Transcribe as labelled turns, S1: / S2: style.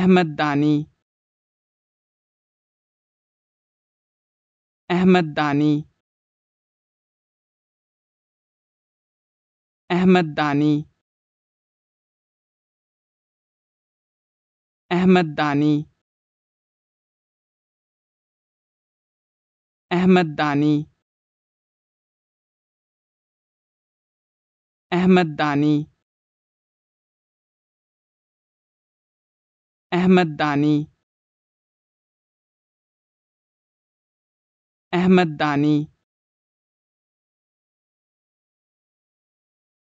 S1: अहमद दानी अहमद दानी अहमद दानी अहमद दानी अहमद दानी अहमद दानी अहमद दानी अहमद दानी